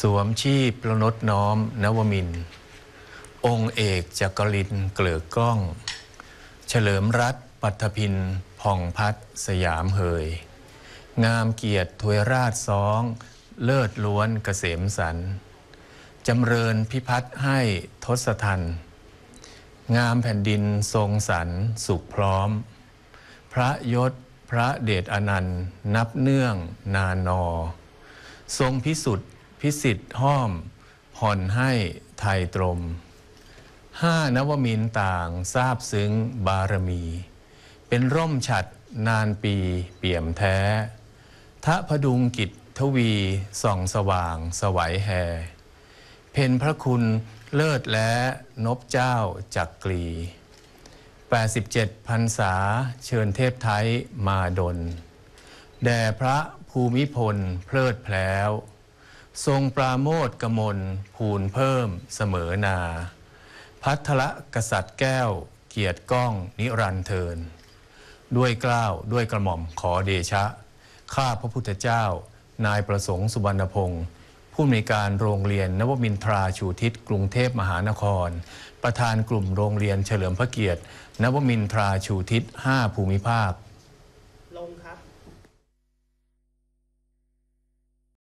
สวมชีพประนดน้อมนวมินองค์เอกจักรินเกลือกล้อง เฉลิมรัฐปัทพินผ่องพัดสยามเฮยงามเกียรติทวยราชสองเลิศล้วนกเกษมสันจำเริญพิพัฒให้ทศทันงามแผ่นดินทรงสรรสุขพร้อม พระยศพระเดชอนันต์ นับเนื่องนานอ ทรงพิสุทธิ์พิสิทธิ์ห้อมผ่อนให้ไทยตรม ห้านวมินต่างทราบซึ้งบารมี เป็นร่มฉัดนานปีเปี่ยมแท้ ทะพดุงกิจทวี ส่องสว่างสวัยแห่เพนพระคุณเลิศและนบเจ้าจักกรี87พรรษาเชิญเทพไทยมาดลแด่พระภูมิพล เพลิดแผล้วทรงปราโมทกมลภูนเพิ่มเสมอนา พัทละกษัตริย์แก้ว เกียรติก้องนิรันเทิน ด้วยกล้าวด้วยกระหม่อมขอเดชะข้าพระพุทธเจ้า นายประสงค์สุบรรณพงศ์ผู้มีการโรงเรียนนวมินทราชูทิศกรุงเทพมหานคร ประธานกลุ่มโรงเรียนเฉลิมพระเกียรตินวมินทราชูทิศ5ภูมิภาค